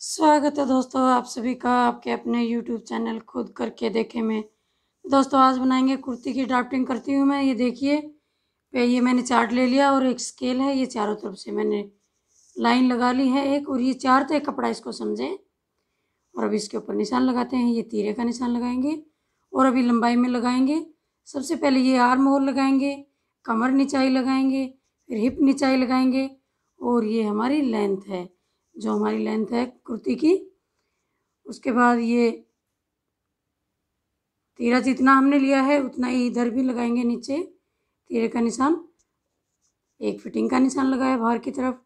स्वागत है दोस्तों आप सभी का आपके अपने YouTube चैनल खुद करके देखे में दोस्तों आज बनाएंगे कुर्ती की ड्राफ्टिंग करती हूँ मैं ये देखिए ये मैंने चार्ट ले लिया और एक स्केल है ये चारों तरफ से मैंने लाइन लगा ली है एक और ये चार तो एक कपड़ा इसको समझें और अब इसके ऊपर निशान लगाते हैं ये तीरे का निशान लगाएंगे और अभी लंबाई में लगाएंगे सबसे पहले ये आर्म होल लगाएंगे कमर निचाई लगाएंगे फिर हिप निचाई लगाएंगे और ये हमारी लेंथ है जो हमारी लेंथ है कुर्ती की उसके बाद ये तीरा जितना हमने लिया है उतना ही इधर भी लगाएंगे नीचे तीरे का निशान एक फिटिंग का निशान लगाया बाहर की तरफ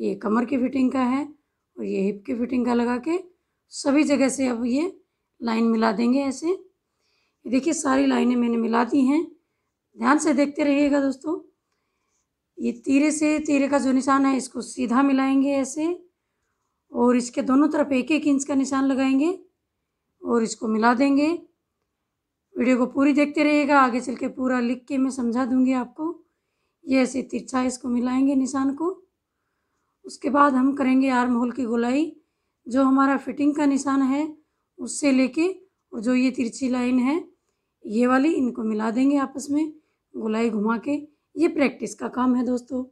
ये कमर की फिटिंग का है और ये हिप की फिटिंग का लगा के सभी जगह से अब ये लाइन मिला देंगे ऐसे देखिए सारी लाइनें मैंने मिला दी हैं ध्यान से देखते रहिएगा दोस्तों ये तीरे से तीरे का जो निशान है इसको सीधा मिलाएंगे ऐसे और इसके दोनों तरफ एक एक इंच का निशान लगाएंगे और इसको मिला देंगे वीडियो को पूरी देखते रहिएगा आगे चल के पूरा लिख के मैं समझा दूंगी आपको ये ऐसे तिरछा इसको मिलाएंगे निशान को उसके बाद हम करेंगे आर्म होल की गोलाई जो हमारा फिटिंग का निशान है उससे लेके और जो ये तिरछी लाइन है ये वाली इनको मिला देंगे आपस में गुलाई घुमा के ये प्रैक्टिस का काम है दोस्तों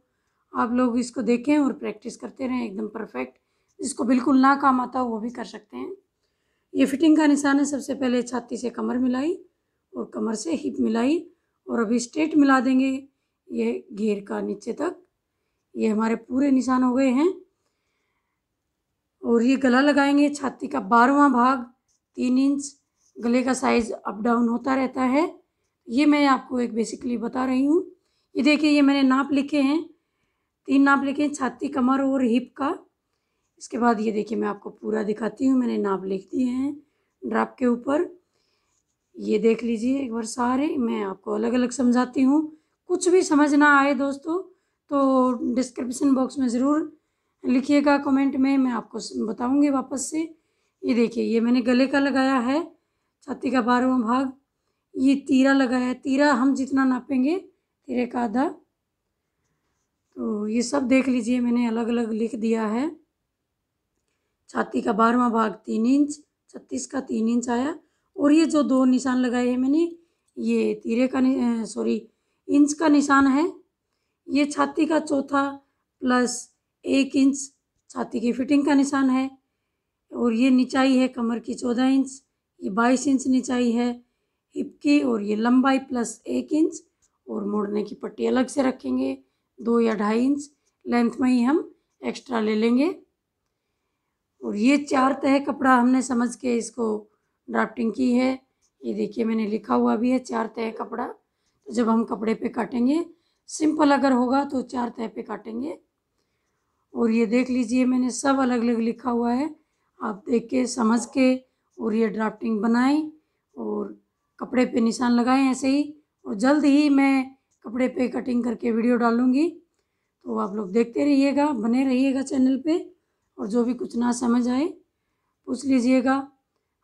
आप लोग इसको देखें और प्रैक्टिस करते रहें एकदम परफेक्ट जिसको बिल्कुल ना काम आता हो वो भी कर सकते हैं ये फिटिंग का निशान है सबसे पहले छाती से कमर मिलाई और कमर से हिप मिलाई और अभी स्ट्रेट मिला देंगे ये घेर का नीचे तक ये हमारे पूरे निशान हो गए हैं और ये गला लगाएंगे छाती का बारहवा भाग तीन इंच गले का साइज़ अप डाउन होता रहता है ये मैं आपको एक बेसिकली बता रही हूँ ये देखिए ये मैंने नाप लिखे हैं तीन नाप लिखे हैं छाती कमर और हिप का इसके बाद ये देखिए मैं आपको पूरा दिखाती हूँ मैंने नाप लिख दिए हैं ड्राप के ऊपर ये देख लीजिए एक बार सारे मैं आपको अलग अलग समझाती हूँ कुछ भी समझ ना आए दोस्तों तो डिस्क्रिप्शन बॉक्स में ज़रूर लिखिएगा कमेंट में मैं आपको बताऊँगी वापस से ये देखिए ये मैंने गले का लगाया है छाती का बारहवा भाग ये तीरा लगाया तीरा हम जितना नापेंगे तीरे का आधा तो ये सब देख लीजिए मैंने अलग अलग लिख दिया है छाती का बारहवा भाग तीन इंच छत्तीस का तीन इंच आया और ये जो दो निशान लगाए हैं मैंने ये तीरे का सॉरी इंच का निशान है ये छाती का चौथा प्लस एक इंच छाती की फिटिंग का निशान है और ये निचाई है कमर की चौदह इंच ये बाईस इंच निचाई है हिप की और ये लंबाई प्लस एक इंच और मोड़ने की पट्टी अलग से रखेंगे दो या ढाई इंच लेंथ में ही हम एक्स्ट्रा ले लेंगे और ये चार तह कपड़ा हमने समझ के इसको ड्राफ्टिंग की है ये देखिए मैंने लिखा हुआ भी है चार तह कपड़ा तो जब हम कपड़े पे काटेंगे सिंपल अगर होगा तो चार तह पे काटेंगे और ये देख लीजिए मैंने सब अलग अलग लिखा हुआ है आप देख के समझ के और ये ड्राफ्टिंग बनाएं और कपड़े पे निशान लगाएं ऐसे ही और जल्द ही मैं कपड़े पे कटिंग करके वीडियो डालूँगी तो आप लोग देखते रहिएगा बने रहिएगा चैनल पे और जो भी कुछ ना समझ आए पूछ लीजिएगा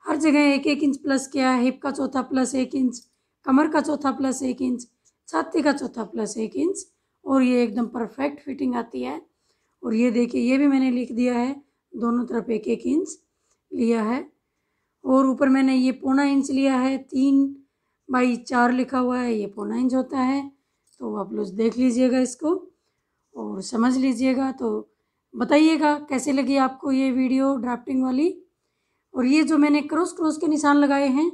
हर जगह एक एक इंच प्लस क्या है हिप का चौथा प्लस एक इंच कमर का चौथा प्लस एक इंच छाती का चौथा प्लस एक इंच और ये एकदम परफेक्ट फिटिंग आती है और ये देखिए ये भी मैंने लिख दिया है दोनों तरफ एक एक इंच लिया है और ऊपर मैंने ये पौना इंच लिया है तीन बाई चार लिखा हुआ है ये पौना इंच होता है तो आप लोग देख लीजिएगा इसको और समझ लीजिएगा तो बताइएगा कैसे लगी आपको ये वीडियो ड्राफ्टिंग वाली और ये जो मैंने क्रॉस क्रॉस के निशान लगाए हैं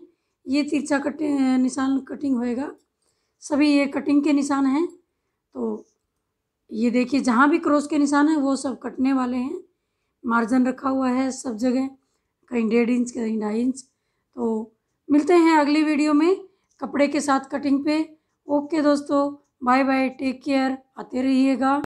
ये तिरछा कट निशान कटिंग होएगा सभी ये कटिंग के निशान हैं तो ये देखिए जहाँ भी क्रॉस के निशान हैं वो सब कटने वाले हैं मार्जिन रखा हुआ है सब जगह कहीं डेढ़ इंच कहीं ढाई इंच तो मिलते हैं अगली वीडियो में कपड़े के साथ कटिंग पे ओके दोस्तों बाय बाय टेक केयर आते रहिएगा